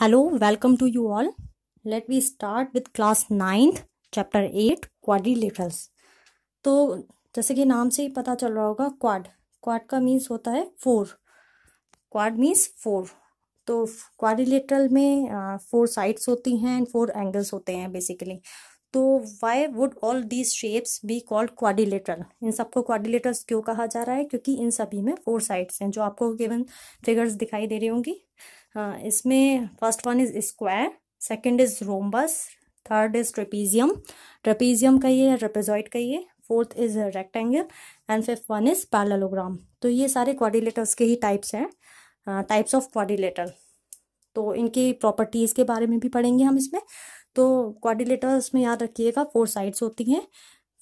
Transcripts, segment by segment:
hello welcome to you all let we start with class ninth chapter eight quadrilaterals तो जैसे कि नाम से ही पता चल रहा होगा क्वाड क्वाड का मीन्स होता है फोर क्वाड मीन्स फोर तो क्वारिलेटरल में फोर uh, साइड्स होती हैं एंड फोर एंगल्स होते हैं बेसिकली तो why would all these shapes be called quadrilateral इन सबको क्वारिलेटर्स क्यों कहा जा रहा है क्योंकि इन सभी में फोर साइड्स हैं जो आपको गिवन फिगर्स दिखाई दे रही होंगी हाँ, इसमें first one is square second is rhombus third is trapezium trapezium का ये ट्रेपेजॉइड कहिए fourth is rectangle and fifth one is parallelogram तो ये सारे क्वारिलेटर्स के ही टाइप्स हैं टाइप्स ऑफ क्वारिलेटर तो इनकी प्रॉपर्टीज़ के बारे में भी पढ़ेंगे हम इसमें तो क्वारिलेटर्स में याद रखिएगा फोर साइड्स होती हैं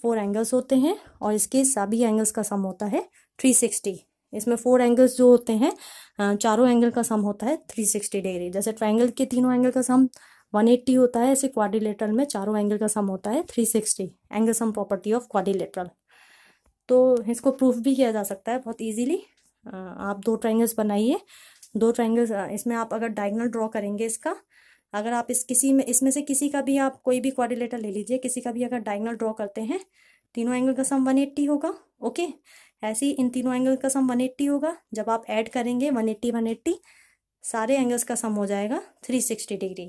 फोर एंगल्स होते हैं और इसके सभी एंगल्स का सम होता है थ्री सिक्सटी इसमें फोर एंगल्स जो होते हैं चारों एंगल का सम होता है थ्री सिक्सटी डिग्री जैसे ट्राइंगल के तीनों एंगल का सम वन एट्टी होता है ऐसे क्वारिलेटरल में चारों एंगल का सम होता है three sixty angle sum property of quadrilateral तो इसको प्रूफ भी किया जा सकता है बहुत ईजीली आप दो ट्राइंगल्स बनाइए दो ट्राइंगल्स इसमें आप अगर डायगनल ड्रॉ करेंगे इसका अगर आप इस किसी में इसमें से किसी का भी आप कोई भी क्वारिलेटर ले लीजिए किसी का भी अगर डायगनल ड्रॉ करते हैं तीनों एंगल का सम वन एट्टी होगा ओके ऐसे ही इन तीनों एंगल का सम 180 होगा जब आप ऐड करेंगे 180 180 सारे एंगल्स का सम हो जाएगा 360 डिग्री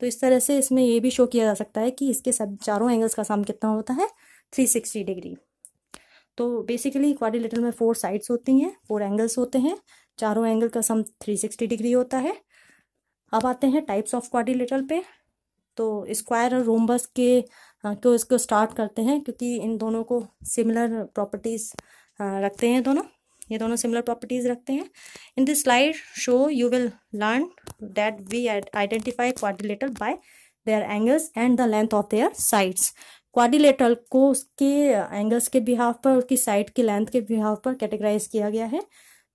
तो इस तरह से इसमें ये भी शो किया जा सकता है कि इसके सब चारों एंगल्स का सम कितना होता है 360 डिग्री तो बेसिकली क्वाड्रिलेटरल में फोर साइड्स होती हैं फोर एंगल्स होते हैं चारों एंगल का सम थ्री डिग्री होता है अब आते हैं टाइप्स ऑफ क्वाड्रिलेटरल पे तो स्क्वायर और रोमबस के हाँ, को इसको स्टार्ट करते हैं क्योंकि इन दोनों को सिमिलर प्रॉपर्टीज़ हाँ, रखते हैं दोनों ये दोनों सिमिलर प्रॉपर्टीज रखते हैं in this slide show you will learn that we identify quadrilateral by their angles and the length of their sides quadrilateral को उसके एंगल्स के बिहाव पर उसकी साइड की लेंथ के बिहाव पर कैटेगराइज किया गया है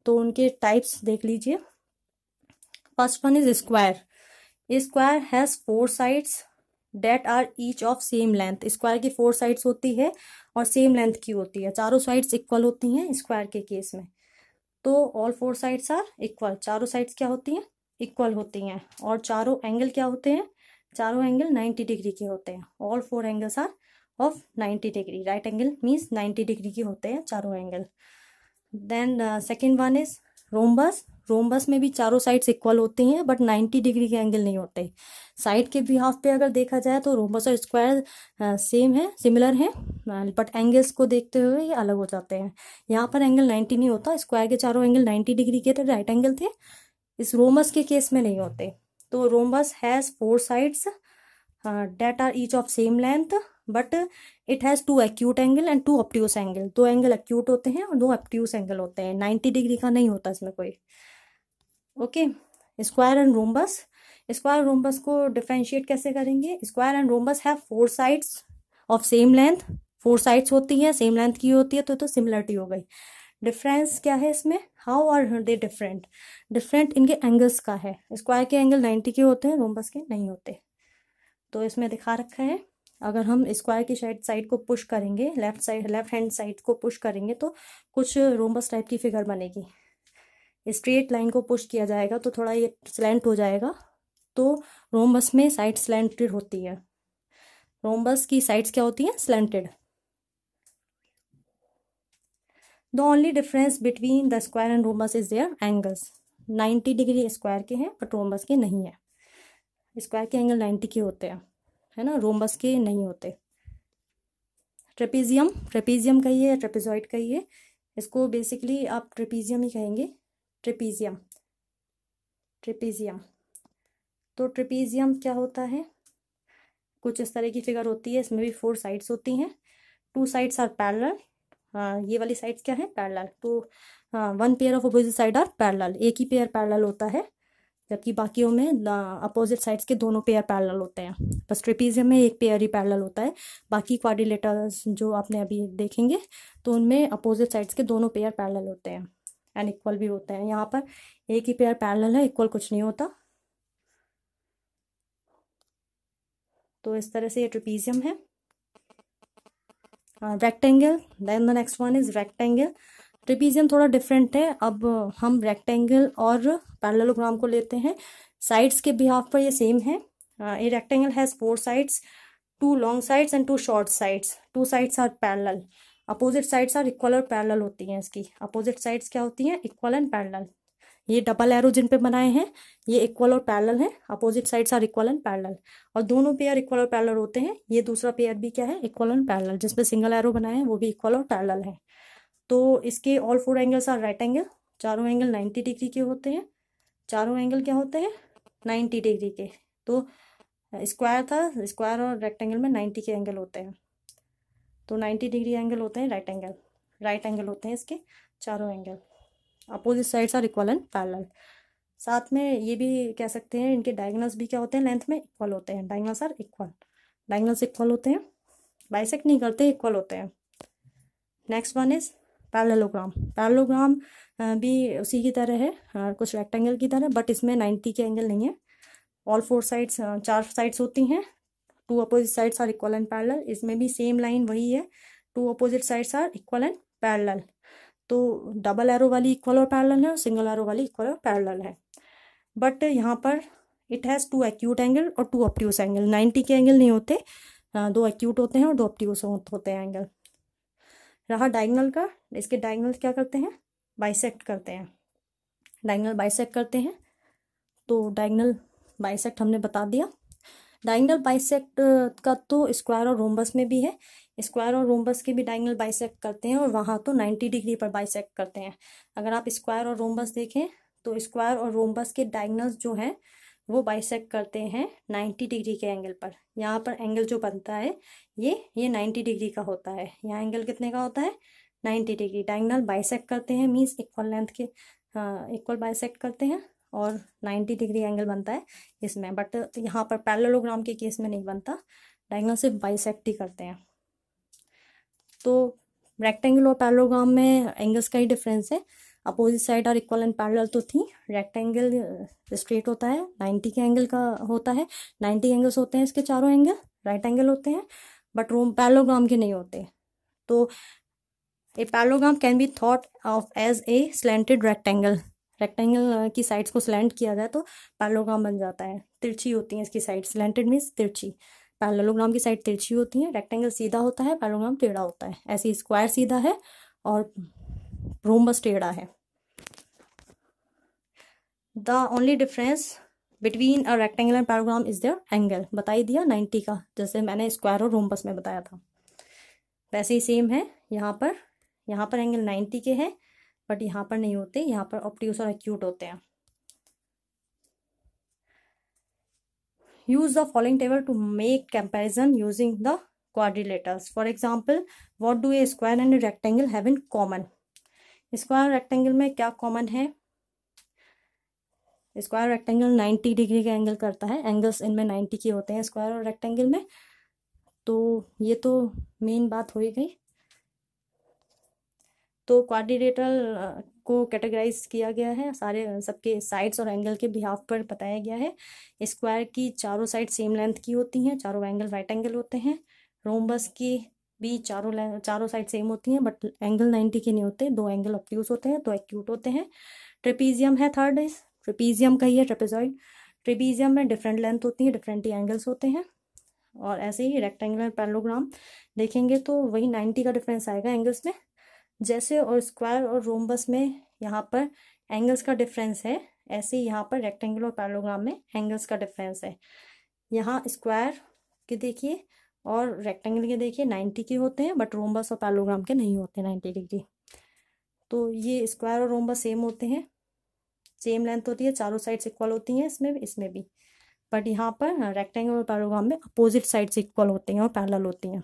तो उनके टाइप्स देख लीजिए first one is square square has four sides that are each of same length square की फोर साइड्स होती है और सेम लेंथ की होती है चारों साइड्स इक्वल होती हैं स्क्वायर के केस में तो all four sides are equal चारों साइड्स क्या होती हैं इक्वल होती हैं और चारों एंगल क्या होते हैं चारों एंगल नाइन्टी डिग्री के होते हैं all four angles are of ninety degree right angle means ninety degree के होते हैं चारों angle then second one is rhombus rhombus में भी चारों साइड्स इक्वल होते हैं बट 90 डिग्री के एंगल नहीं होते साइड के बिहाफ पे अगर देखा जाए तो रोमबस और स्क्वायर सेम है सिमिलर है बट एंगल्स को देखते हुए ये अलग हो जाते हैं यहाँ पर एंगल 90 नहीं होता स्क्वायर के चारों एंगल 90 डिग्री के थे राइट एंगल थे इस रोमस के केस में नहीं होते तो rhombus has four sides that are each of same length but it has two acute angle and two obtuse angle दो एंगल एक्यूट होते हैं और दो ऑप्ट्यूस एंगल होते हैं नाइन्टी डिग्री का नहीं होता इसमें कोई okay square and rhombus square rhombus को डिफ्रेंशिएट कैसे करेंगे square and rhombus have four sides of same length four sides होती है सेम लेंथ की होती है तो तो सिमिलरिटी हो गई डिफरेंस क्या है इसमें how are they different different इनके एंगल्स का है स्क्वायर के एंगल नाइन्टी के होते हैं रोमबस के नहीं होते तो इसमें दिखा रखा है अगर हम स्क्वायर की साइड साइड को पुश करेंगे left side left hand side को पुश करेंगे तो कुछ रोमबस टाइप की फिगर बनेगी स्ट्रेट लाइन को पुश किया जाएगा तो थोड़ा ये स्लेंट हो जाएगा तो रोमबस में साइड स्लेंटेड होती है रोमबस की साइड्स क्या होती हैं slanted the only difference between the square and rhombus is their angles 90 degree square के हैं बट रोमबस के नहीं है स्क्वायर के एंगल 90 के होते हैं है ना रोमबस के नहीं होते ट्रेपीजियम ट्रेपीजियम कहिए या है कहिए है इसको बेसिकली आप ट्रेपीजियम ही कहेंगे ट्रिपीजियम ट्रिपीजियम तो ट्रिपीजियम क्या होता है कुछ इस तरह की फिगर होती है इसमें भी फोर साइड्स होती हैं टू साइड्स आर पैरल ये वाली साइड्स क्या है parallel to one pair of opposite side are parallel एक ही पेयर पैरल होता है जबकि बाकियों में अपोजिट साइड्स के दोनों पेयर पैरल होते हैं बस ट्रिपीजियम में एक पेयर ही पैरल होता है बाकी क्वारिलेटर्स जो आपने अभी देखेंगे तो उनमें अपोजिट साइड्स के दोनों पेयर पैरल होते हैं एंड इक्वल भी होते हैं यहाँ पर एक ही पेयर पैरेलल है इक्वल कुछ नहीं होता तो इस तरह से ये ट्रिपीजियम है rectangle then the next one is rectangle trapezium थोड़ा डिफरेंट है अब हम रेक्टेंगल और पैरेललोग्राम को लेते हैं साइड्स के बिहाफ पर ये सेम है हाँ, ये rectangle has four sides two long sides and two short sides two sides are parallel opposite sides are equal और पैरल होती हैं इसकी अपोजिट साइड्स क्या होती हैं इक्वल एंड पैरल ये डबल एरो जिन पे बनाए हैं ये इक्वल और पैरल हैं opposite sides are equal and parallel और दोनों पेयर इक्वल और पैरल होते हैं ये दूसरा पेयर भी क्या है इक्वल एंड पैरल जिसपे सिंगल एरो बनाए हैं वो भी इक्वल और पैरल है तो इसके all four angles are right angle चारों एंगल नाइन्टी डिग्री के होते हैं चारों एंगल क्या होते हैं नाइन्टी डिग्री के तो स्क्वायर था स्क्वायर और रेक्टेंगल में नाइन्टी के एंगल होते हैं तो 90 डिग्री एंगल होते हैं राइट एंगल राइट एंगल होते हैं इसके चारों angle opposite sides are equal and parallel साथ में ये भी कह सकते हैं इनके डायगनल्स भी क्या होते हैं लेंथ में इक्वल होते हैं diagonals are equal diagonals equal होते हैं बाइसेक नहीं करते इक्वल होते हैं next one is parallelogram parallelogram भी उसी की तरह है कुछ रेक्टेंगल की तरह बट इसमें नाइन्टी के एंगल नहीं है ऑल फोर साइड्स चार साइड्स होती हैं two opposite sides are equal and parallel इसमें भी सेम लाइन वही है two opposite sides are equal and parallel तो डबल एरो वाली इक्वल और पैरल है और सिंगल एरो वाली इक्वल और पैरल है बट यहाँ पर it has two acute angle और टू ऑप्टिवस एंगल नाइन्टी के एंगल नहीं होते दो एक्यूट होते हैं और दो ऑप्टिवस होते हैं एंगल रहा डायगनल का इसके डायगनल क्या करते हैं बाइसेक्ट करते हैं डायगनल बाइसेक्ट करते हैं तो डायगनल बाइसेक्ट हमने बता दिया डाइंगल बाइसेक्ट का तो स्क्वायर और रोमबस में भी है स्क्वायर और रोमबस के भी डाइंगल बाइसेक्ट करते हैं और वहाँ तो नाइन्टी डिग्री पर बाइसेक्ट करते हैं अगर आप स्क्वायर और रोमबस देखें तो स्क्वायर और रोमबस के डाइंगल्स जो हैं वो बाइसेक्ट करते हैं नाइन्टी डिग्री के एंगल पर यहाँ पर एंगल जो बनता है ये ये नाइन्टी डिग्री का होता है यहाँ एंगल कितने का होता है नाइन्टी डिग्री डाइंगल बाइसेक करते हैं मीन्स इक्वल लेंथ के हाँ, इक्वल बाइसेक करते हैं और 90 डिग्री एंगल बनता है इसमें बट यहाँ पर पैरेललोग्राम के केस में नहीं बनता डायंगल सिर्फ बाइसेक्ट ही करते हैं तो रेक्टेंगल और पैरेललोग्राम में एंगल्स का ही डिफरेंस है अपोजिट साइड और इक्वल एंड पैरेलल तो थी रेक्टेंगल स्ट्रेट uh, होता है 90 के एंगल का होता है 90 एंगल्स होते हैं इसके चारों एंगल राइट एंगल होते हैं बट रोम पैरेललोग्राम के नहीं होते तो a parallelogram can be thought of as a slanted rectangle rectangle की साइड्स को स्लेंट किया जाए तो पैलोग्राम बन जाता है तिरछी होती हैं इसकी साइड स्लेंटेड मीन्स तिरछी पैलोग्राम की साइड तिरछी होती है रेक्टेंगल सीधा होता है पैलोग्राम टेढ़ा होता है ऐसे स्क्वायर सीधा है और रोमबस टेढ़ा है the only difference between a rectangle and parallelogram is their angle बताई दिया नाइन्टी का जैसे मैंने स्क्वायर और रोमबस में बताया था वैसे ही सेम है यहाँ पर यहाँ पर एंगल नाइन्टी के हैं बट यहाँ पर नहीं होते यहाँ पर ऑप्टिस और एक्यूट होते हैं use the following table to make comparison using the quadrilaterals for example what do a square and rectangle have in common square rectangle में क्या कॉमन है स्क्वायर रेक्टेंगल 90 डिग्री का एंगल करता है एंगल्स इनमें 90 के होते हैं स्क्वायर और रेक्टेंगल में तो ये तो मेन बात हो ही गई तो क्वारिनेटर को कैटेगराइज किया गया है सारे सबके साइड्स और एंगल के बिहाफ पर बताया गया है स्क्वायर की चारों साइड सेम लेंथ की होती हैं चारों एंगल राइट एंगल होते हैं रोमबस की भी चारों चारों साइड सेम होती हैं बट एंगल नाइन्टी के नहीं होते दो एंगल अप्यूज होते हैं दो एक्यूट होते हैं ट्रेपीजियम है थर्ड इज ट्रेपीजियम का ही है ट्रेपेजॉइड ट्रेपीजियम में डिफरेंट लेंथ होती है डिफरेंट ही एंगल्स होते हैं और ऐसे ही रेक्टेंगुलर पैरलोग्राम देखेंगे तो वही नाइन्टी का डिफरेंस आएगा एंगल्स में जैसे और स्क्वायर और रोमबस में यहाँ पर एंगल्स का डिफरेंस है ऐसे ही यहाँ पर रेक्टेंगुलर पैरोग्राम में एंगल्स का डिफरेंस है यहाँ स्क्वायर के देखिए और रेक्टेंगल के देखिए नाइन्टी के होते हैं बट रोमबस और पैरोग्राम के नहीं होते नाइन्टी डिग्री तो ये स्क्वायर और रोमबस सेम होते हैं सेम लेंथ होती है चारों साइड्स इक्वल होती हैं इसमें भी इसमें भी बट यहाँ पर रेक्टेंगल और पैरोग्राम में अपोजिट साइड्स इक्वल होते हैं और पैरल होती हैं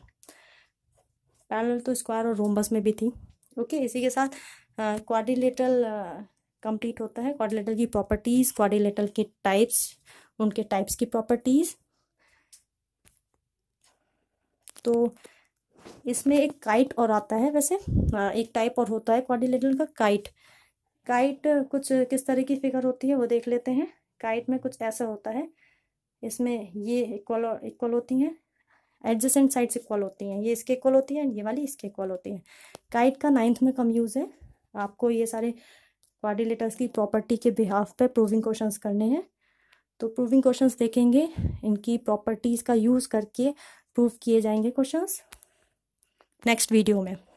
पैरल तो स्क्वायर और रोमबस में भी थी ओके इसी के साथ क्वारिलेटल कंप्लीट होता है क्वारिलेटल की प्रॉपर्टीज़ क्वारिलेटल के टाइप्स उनके टाइप्स की प्रॉपर्टीज़ तो इसमें एक काइट और आता है वैसे एक टाइप और होता है क्वारिलेटल का काइट काइट कुछ किस तरह की फिगर होती है वो देख लेते हैं काइट में कुछ ऐसा होता है इसमें ये इक्वल इक्वल होती हैं एडजस्टेंट साइड्स इक्वल होती हैं ये इसके इक्वल होती है ये वाली इसके इक्वल होती है काइट का नाइन्थ में कम यूज़ है आपको ये सारे क्वारिलेटर्स की प्रॉपर्टी के बिहाफ पे प्रूविंग क्वेश्चन करने हैं तो प्रूविंग क्वेश्चन देखेंगे इनकी प्रॉपर्टीज़ का यूज़ करके प्रूव किए जाएंगे क्वेश्चन नेक्स्ट वीडियो में